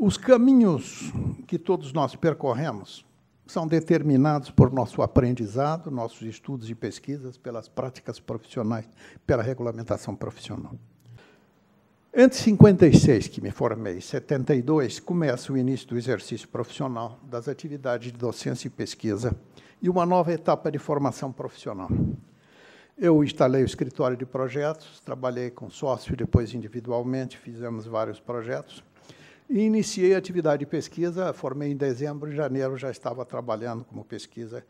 Os caminhos que todos nós percorremos são determinados por nosso aprendizado, nossos estudos e pesquisas, pelas práticas profissionais, pela regulamentação profissional. Entre 56 que me formei, 72 começa o início do exercício profissional das atividades de docência e pesquisa e uma nova etapa de formação profissional. Eu instalei o escritório de projetos, trabalhei com sócio, depois individualmente, fizemos vários projetos e iniciei a atividade de pesquisa, formei em dezembro, em janeiro já estava trabalhando como pesquisa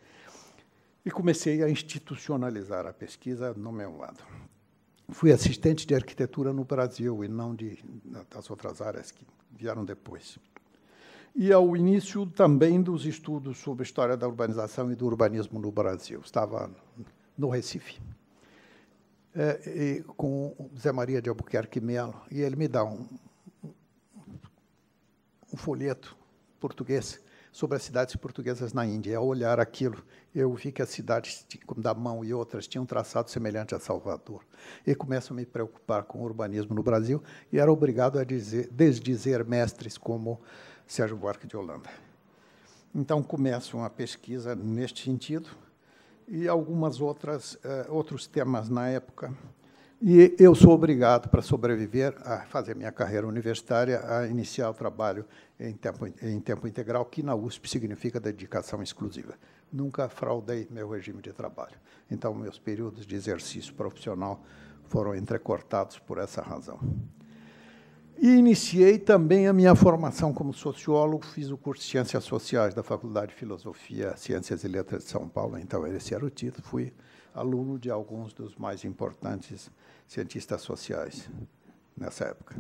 e comecei a institucionalizar a pesquisa no meu lado. Fui assistente de arquitetura no Brasil e não de, das outras áreas que vieram depois. E ao início também dos estudos sobre história da urbanização e do urbanismo no Brasil. Estava no Recife, é, com Zé Maria de Albuquerque Melo, e ele me dá um, folheto português sobre as cidades portuguesas na Índia. E ao olhar aquilo, eu vi que as cidades da mão e outras tinham um traçado semelhante a Salvador. E começo a me preocupar com o urbanismo no Brasil e era obrigado a dizer, desdizer mestres como Sérgio Buarque de Holanda. Então começo uma pesquisa neste sentido e algumas outras uh, outros temas na época e eu sou obrigado, para sobreviver, a fazer minha carreira universitária, a iniciar o trabalho em tempo, em tempo integral, que na USP significa dedicação exclusiva. Nunca fraudei meu regime de trabalho. Então, meus períodos de exercício profissional foram entrecortados por essa razão. E iniciei também a minha formação como sociólogo, fiz o curso de Ciências Sociais da Faculdade de Filosofia, Ciências e Letras de São Paulo, então esse era o título, fui aluno de alguns dos mais importantes cientistas sociais nessa época.